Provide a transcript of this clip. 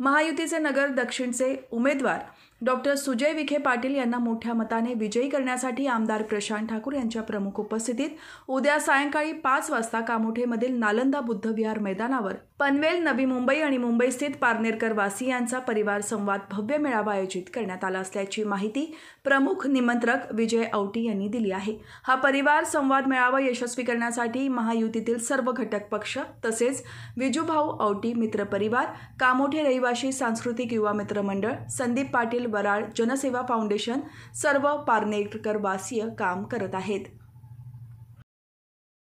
महायुतीचे नगर दक्षिणचे उमेदवार डॉक्टर सुजय विखे पाटील यांना मोठ्या मताने विजयी करण्यासाठी आमदार प्रशांत ठाकूर यांच्या प्रमुख उपस्थितीत उद्या सायंकाळी पाच वाजता कामोठेमधील नालंदा बुद्धविहार मैदानावर पनवेल नवी मुंबई आणि मुंबईस्थित पारनेरकर वासी यांचा परिवार संवाद भव्य मेळावा आयोजित करण्यात आला असल्याची माहिती प्रमुख निमंत्रक विजय औटी यांनी दिली आहे हा परिवार संवाद मेळावा यशस्वी करण्यासाठी महायुतीतील सर्व घटक पक्ष तसेच विजूभाऊ औटी मित्रपरिवार कामोठे रहिवाशी सांस्कृतिक युवा मित्र मंडळ संदीप पाटील बराड जनसेवा फाउंडेशन सर्व पारनेकरवासीय काम करते हैं